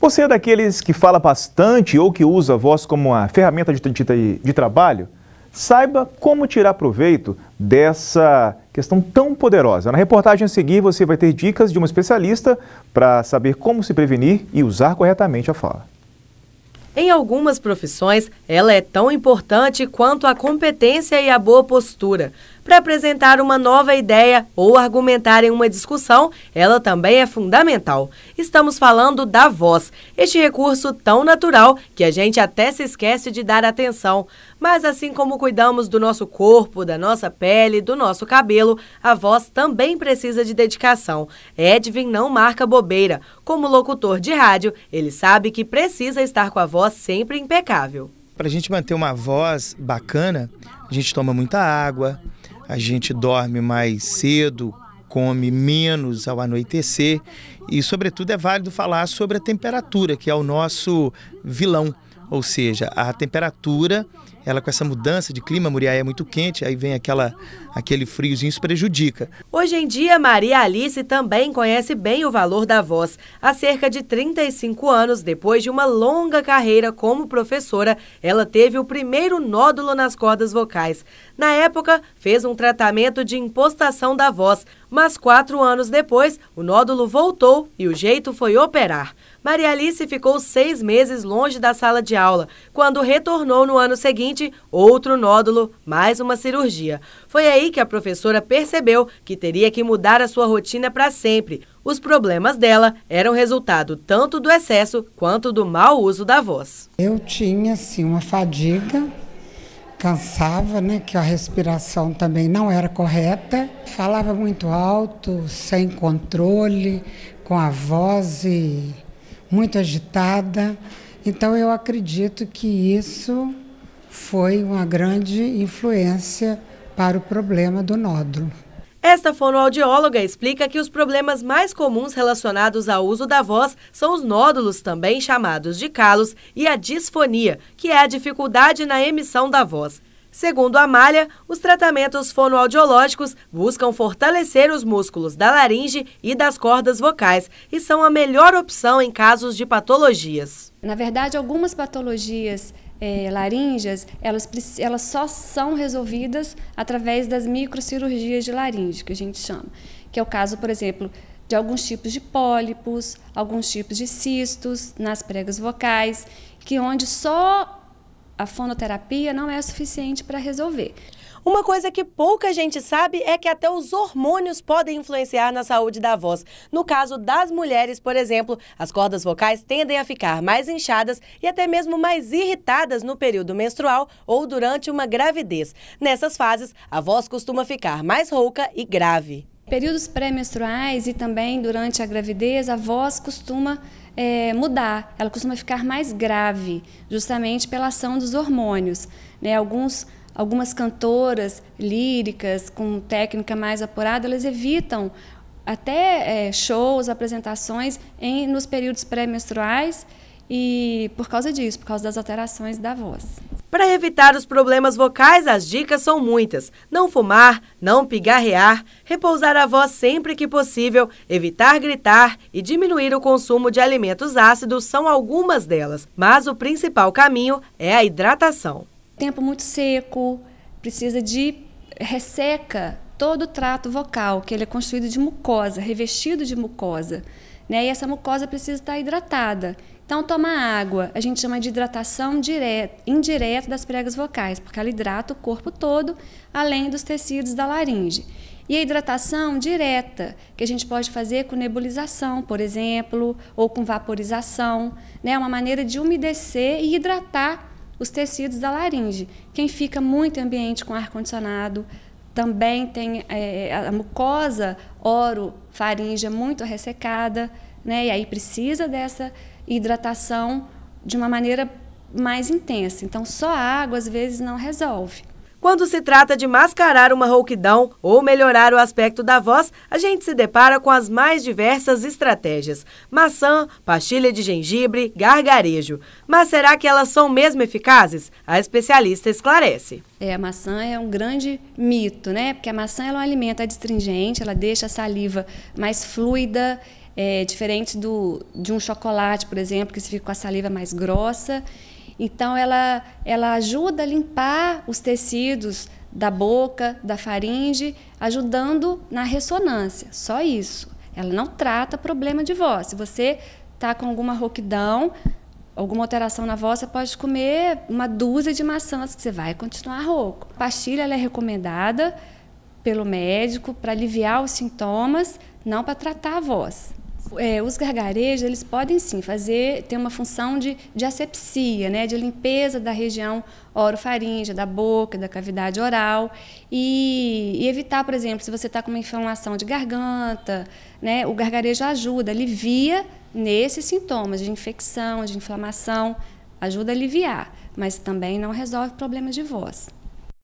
Você é daqueles que fala bastante ou que usa a voz como uma ferramenta de, de, de trabalho? Saiba como tirar proveito dessa questão tão poderosa. Na reportagem a seguir, você vai ter dicas de uma especialista para saber como se prevenir e usar corretamente a fala. Em algumas profissões, ela é tão importante quanto a competência e a boa postura para apresentar uma nova ideia ou argumentar em uma discussão, ela também é fundamental. Estamos falando da voz, este recurso tão natural que a gente até se esquece de dar atenção. Mas assim como cuidamos do nosso corpo, da nossa pele, do nosso cabelo, a voz também precisa de dedicação. Edwin não marca bobeira. Como locutor de rádio, ele sabe que precisa estar com a voz sempre impecável. Para a gente manter uma voz bacana, a gente toma muita água, a gente dorme mais cedo, come menos ao anoitecer e, sobretudo, é válido falar sobre a temperatura, que é o nosso vilão, ou seja, a temperatura ela com essa mudança de clima, Muriaé é muito quente, aí vem aquela, aquele friozinho, isso prejudica. Hoje em dia, Maria Alice também conhece bem o valor da voz. Há cerca de 35 anos, depois de uma longa carreira como professora, ela teve o primeiro nódulo nas cordas vocais. Na época, fez um tratamento de impostação da voz, mas quatro anos depois, o nódulo voltou e o jeito foi operar. Maria Alice ficou seis meses longe da sala de aula. Quando retornou no ano seguinte, outro nódulo, mais uma cirurgia. Foi aí que a professora percebeu que teria que mudar a sua rotina para sempre. Os problemas dela eram resultado tanto do excesso quanto do mau uso da voz. Eu tinha, assim, uma fadiga cansava, né, que a respiração também não era correta. Falava muito alto, sem controle, com a voz e muito agitada. Então eu acredito que isso foi uma grande influência para o problema do nódulo. Esta fonoaudióloga explica que os problemas mais comuns relacionados ao uso da voz são os nódulos, também chamados de calos, e a disfonia, que é a dificuldade na emissão da voz. Segundo a Malha, os tratamentos fonoaudiológicos buscam fortalecer os músculos da laringe e das cordas vocais e são a melhor opção em casos de patologias. Na verdade, algumas patologias é, eh, laríngeas, elas, elas só são resolvidas através das microcirurgias de laringe, que a gente chama. Que é o caso, por exemplo, de alguns tipos de pólipos, alguns tipos de cistos nas pregas vocais, que onde só a fonoterapia não é suficiente para resolver. Uma coisa que pouca gente sabe é que até os hormônios podem influenciar na saúde da voz. No caso das mulheres, por exemplo, as cordas vocais tendem a ficar mais inchadas e até mesmo mais irritadas no período menstrual ou durante uma gravidez. Nessas fases, a voz costuma ficar mais rouca e grave. Períodos pré-menstruais e também durante a gravidez, a voz costuma é, mudar, ela costuma ficar mais grave, justamente pela ação dos hormônios. Né? Alguns, algumas cantoras líricas com técnica mais apurada, elas evitam até é, shows, apresentações em, nos períodos pré-menstruais e por causa disso, por causa das alterações da voz. Para evitar os problemas vocais, as dicas são muitas. Não fumar, não pigarrear, repousar a voz sempre que possível, evitar gritar e diminuir o consumo de alimentos ácidos são algumas delas, mas o principal caminho é a hidratação. Tempo muito seco, precisa de resseca todo o trato vocal, que ele é construído de mucosa, revestido de mucosa. Né? E essa mucosa precisa estar hidratada. Então, tomar água, a gente chama de hidratação direta, indireta das pregas vocais, porque ela hidrata o corpo todo, além dos tecidos da laringe. E a hidratação direta, que a gente pode fazer com nebulização, por exemplo, ou com vaporização, né? É uma maneira de umedecer e hidratar os tecidos da laringe. Quem fica muito em ambiente com ar-condicionado, também tem é, a mucosa oro oro-faringe muito ressecada, né? e aí precisa dessa e hidratação de uma maneira mais intensa. Então, só a água às vezes não resolve. Quando se trata de mascarar uma rouquidão ou melhorar o aspecto da voz, a gente se depara com as mais diversas estratégias: maçã, pastilha de gengibre, gargarejo. Mas será que elas são mesmo eficazes? A especialista esclarece. É, a maçã é um grande mito, né? Porque a maçã é um alimento adstringente, ela deixa a saliva mais fluida, é, diferente do, de um chocolate, por exemplo, que se fica com a saliva mais grossa. Então, ela, ela ajuda a limpar os tecidos da boca, da faringe, ajudando na ressonância. Só isso. Ela não trata problema de voz. Se você está com alguma rouquidão, alguma alteração na voz, você pode comer uma dúzia de maçãs que você vai continuar rouco. A pastilha é recomendada pelo médico para aliviar os sintomas, não para tratar a voz é, os gargarejos eles podem sim fazer ter uma função de, de asepsia, né, de limpeza da região orofaringe, da boca, da cavidade oral e, e evitar, por exemplo, se você está com uma inflamação de garganta, né, o gargarejo ajuda, alivia nesses sintomas de infecção, de inflamação, ajuda a aliviar, mas também não resolve problemas de voz.